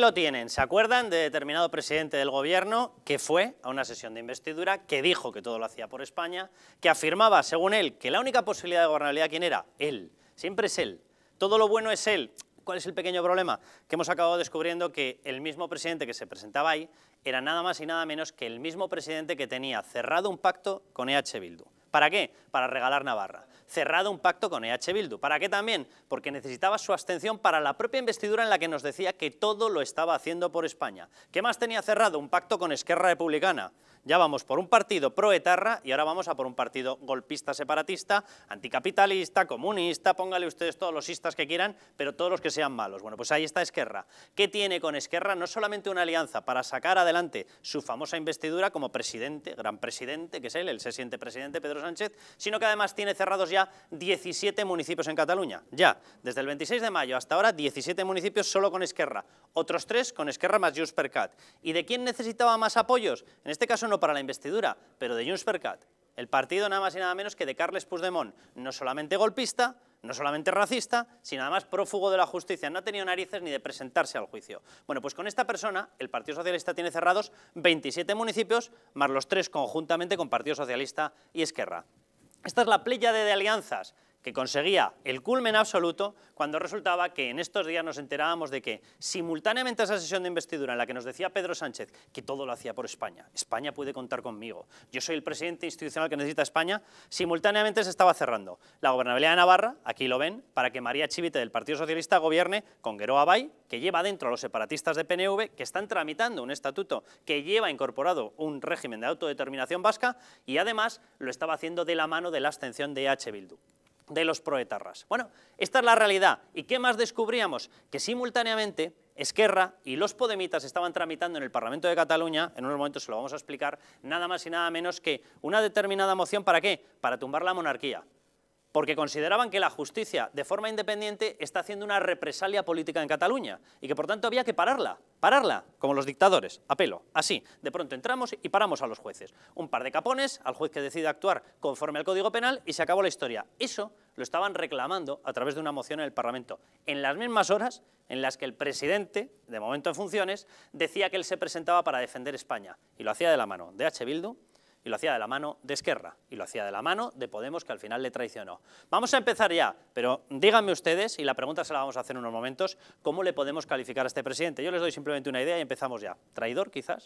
lo tienen? ¿Se acuerdan de determinado presidente del gobierno que fue a una sesión de investidura, que dijo que todo lo hacía por España, que afirmaba, según él, que la única posibilidad de gobernabilidad, ¿quién era? Él. Siempre es él. Todo lo bueno es él. ¿Cuál es el pequeño problema? Que hemos acabado descubriendo que el mismo presidente que se presentaba ahí era nada más y nada menos que el mismo presidente que tenía cerrado un pacto con EH Bildu. ¿Para qué? Para regalar Navarra. Cerrado un pacto con EH Bildu. ¿Para qué también? Porque necesitaba su abstención para la propia investidura en la que nos decía que todo lo estaba haciendo por España. ¿Qué más tenía cerrado? Un pacto con Esquerra Republicana. Ya vamos por un partido proetarra y ahora vamos a por un partido golpista separatista, anticapitalista, comunista, póngale ustedes todos los istas que quieran, pero todos los que sean malos. Bueno, pues ahí está Esquerra. ¿Qué tiene con Esquerra? No solamente una alianza para sacar adelante su famosa investidura como presidente, gran presidente, que es él, el se siente presidente Pedro Sánchez, sino que además tiene cerrados ya 17 municipios en Cataluña. Ya, desde el 26 de mayo hasta ahora 17 municipios solo con Esquerra, otros tres con Esquerra más Just per Cat. ¿Y de quién necesitaba más apoyos? En este caso para la investidura, pero de Junts per el partido nada más y nada menos que de Carles Puigdemont, no solamente golpista, no solamente racista, sino además prófugo de la justicia. No ha tenido narices ni de presentarse al juicio. Bueno, pues con esta persona el Partido Socialista tiene cerrados 27 municipios, más los tres conjuntamente con Partido Socialista y Esquerra. Esta es la playa de alianzas que conseguía el culmen absoluto cuando resultaba que en estos días nos enterábamos de que simultáneamente a esa sesión de investidura en la que nos decía Pedro Sánchez que todo lo hacía por España, España puede contar conmigo, yo soy el presidente institucional que necesita España, simultáneamente se estaba cerrando la gobernabilidad de Navarra, aquí lo ven, para que María Chivite del Partido Socialista gobierne con Gueroa Abay, que lleva dentro a los separatistas de PNV, que están tramitando un estatuto que lleva incorporado un régimen de autodeterminación vasca y además lo estaba haciendo de la mano de la abstención de H. Bildu de los proetarras. Bueno, esta es la realidad. ¿Y qué más descubríamos? Que simultáneamente Esquerra y los podemitas estaban tramitando en el Parlamento de Cataluña, en unos momentos se lo vamos a explicar, nada más y nada menos que una determinada moción para qué? Para tumbar la monarquía. Porque consideraban que la justicia, de forma independiente, está haciendo una represalia política en Cataluña y que por tanto había que pararla, pararla, como los dictadores, Apelo, así. De pronto entramos y paramos a los jueces. Un par de capones, al juez que decide actuar conforme al Código Penal y se acabó la historia. Eso lo estaban reclamando a través de una moción en el Parlamento, en las mismas horas en las que el presidente, de momento en funciones, decía que él se presentaba para defender España, y lo hacía de la mano de H. Bildu, y lo hacía de la mano de Esquerra, y lo hacía de la mano de Podemos, que al final le traicionó. Vamos a empezar ya, pero díganme ustedes, y la pregunta se la vamos a hacer en unos momentos, ¿cómo le podemos calificar a este presidente? Yo les doy simplemente una idea y empezamos ya. ¿Traidor, quizás?